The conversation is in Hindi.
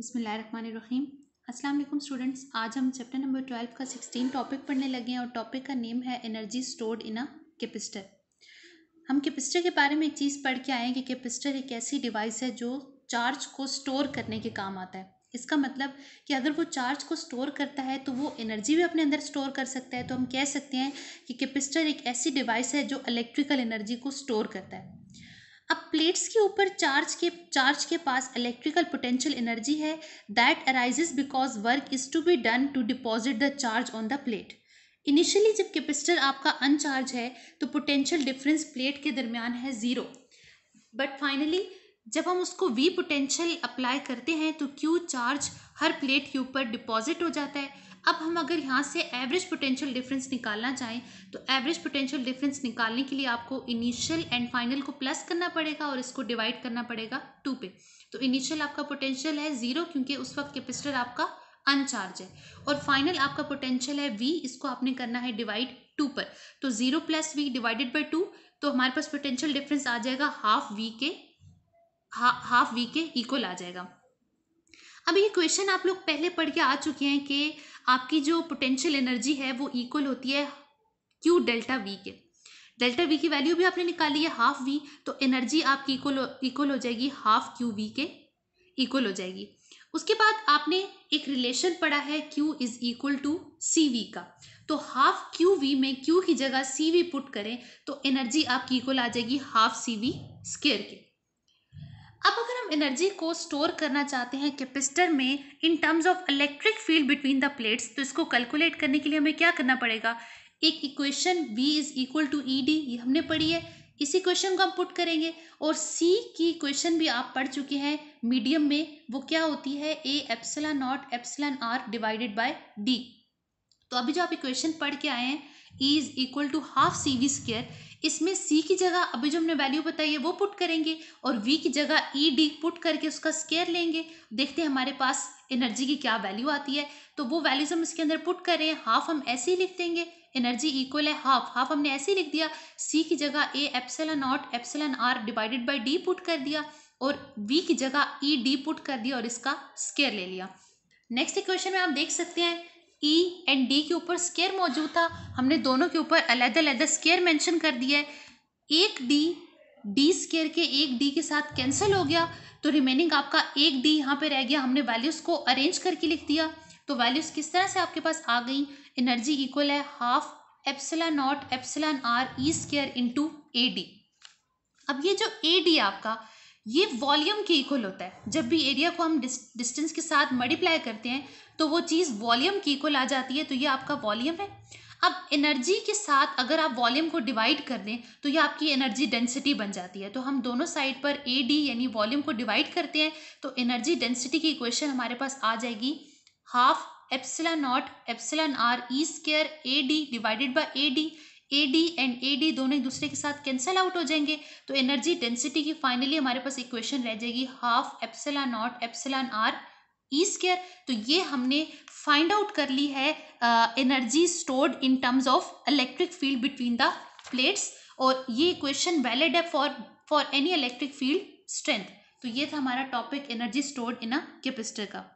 बसमीम अस्सलाम स्टूडेंट्स आज हम चैप्टर नंबर ट्वेल्व का सिक्सटीन टॉपिक पढ़ने लगे हैं और टॉपिक का नेम है energy stored in a capacitor हम कैपेसिटर के बारे में एक चीज़ पढ़ के आए हैं कि कैपेसिटर एक ऐसी डिवाइस है जो चार्ज को स्टोर करने के काम आता है इसका मतलब कि अगर वो चार्ज को स्टोर करता है तो वो एनर्जी भी अपने अंदर स्टोर कर सकता है तो हम कह सकते हैं कि कैपेसिटर एक ऐसी डिवाइस है जो इलेक्ट्रिकल एनर्जी को स्टोर करता है अब प्लेट्स के ऊपर चार्ज के चार्ज के पास इलेक्ट्रिकल पोटेंशियल एनर्जी है that arises because work is to be done to deposit the charge on the plate initially जब कैपेसिटर आपका अनचार्ज है तो पोटेंशियल डिफरेंस प्लेट के दरमियान है ज़ीरो बट फाइनली जब हम उसको वी पोटेंशियल अप्लाई करते हैं तो क्यू चार्ज हर प्लेट के ऊपर डिपॉजिट हो जाता है अब हम अगर यहाँ से एवरेज पोटेंशियल डिफरेंस निकालना चाहें तो एवरेज पोटेंशियल डिफरेंस निकालने के लिए आपको इनिशियल एंड फाइनल को प्लस करना पड़ेगा और इसको डिवाइड करना पड़ेगा टू पे तो इनिशियल आपका पोटेंशियल है ज़ीरो क्योंकि उस वक्त कैपेसिटर आपका अनचार्ज है और फाइनल आपका पोटेंशियल है वी इसको आपने करना है डिवाइड टू पर तो zero plus V divided by two तो हमारे पास पोटेंशियल डिफरेंस आ जाएगा हाफ वी के हा, हाफ वी के इक्वल आ जाएगा अब ये क्वेश्चन आप लोग पहले पढ़ के आ चुके हैं कि आपकी जो पोटेंशियल एनर्जी है वो इक्वल होती है क्यू डेल्टा वी के डेल्टा वी की वैल्यू भी आपने निकाली है हाफ वी तो एनर्जी आपकी इक्वल इक्वल हो जाएगी हाफ क्यू वी के इक्वल हो जाएगी उसके बाद आपने एक रिलेशन पढ़ा है Q is equal to C V का तो हाफ क्यू वी में क्यू की जगह सी वी पुट करें तो एनर्जी आपकी इक्वल आ जाएगी हाफ सी वी स्केयर के अब अगर हम एनर्जी को स्टोर करना चाहते हैं कैपेसिटर में in terms of electric field between the plates तो इसको कैलकुलेट करने के लिए हमें क्या करना पड़ेगा एक equation B is equal to E D ये हमने पढ़ी है इसी क्वेश्चन को हम पुट करेंगे और सी की क्वेश्चन भी आप पढ़ चुके हैं मीडियम में वो क्या होती है A epsilon naught epsilon R divided by D तो अभी जो आप इक्वेशन पढ़ के आए हैं E is equal to half C V square इसमें सी की जगह अभी जो हमने वैल्यू बताई है वो पुट करेंगे और वी की जगह ई डी पुट करके उसका स्केयर लेंगे देखते हैं हमारे पास एनर्जी की क्या वैल्यू आती है तो वो वैल्यूज हम इसके अंदर पुट करें हाफ हम ऐसे ही लिख देंगे एनर्जी इक्वल है हाफ हाफ हमने ऐसे ही लिख दिया सी की जगह A epsilon naught epsilon R divided by D put कर दिया और वी की जगह ई डी पुट कर दिया और इसका स्केयर ले लिया नेक्स्ट क्वेश्चन में आप देख सकते हैं ई एंड डी के ऊपर स्केयर मौजूद था हमने दोनों के ऊपर अलग अलग स्केयर मेंशन कर दिया है एक डी डी स्केयर के एक डी के साथ कैंसिल हो गया तो रिमेनिंग आपका एक डी यहाँ पे रह गया हमने वैल्यूज़ को अरेंज करके लिख दिया तो वैल्यूज़ किस तरह से आपके पास आ गई एनर्जी इक्वल है half epsilon naught epsilon R E square into A D अब ये जो ए डी आपका ये वॉल्यूम के इक्वल होता है जब भी एरिया को हम डिस्टेंस के साथ मल्टीप्लाई करते हैं तो वो चीज़ वॉल्यूम के इक्वल आ जाती है तो ये आपका वॉल्यूम है अब एनर्जी के साथ अगर आप वॉल्यूम को डिवाइड कर दें तो ये आपकी एनर्जी डेंसिटी बन जाती है तो हम दोनों साइड पर ए डी यानी वॉल्यूम को डिवाइड करते हैं तो एनर्जी डेंसिटी की इक्वेशन हमारे पास आ जाएगी half epsilon naught epsilon R E square A D divided by A D A D and A D दोनों एक दूसरे के साथ कैंसल आउट हो जाएंगे तो एनर्जी डेंसिटी की फाइनली हमारे पास इक्वेशन रह जाएगी half epsilon naught epsilon R E square तो ये हमने फाइंड आउट कर ली है energy stored in terms of electric field between the plates और ये इक्वेशन वैलिड है for for any electric field strength तो ये था हमारा topic energy stored in a capacitor का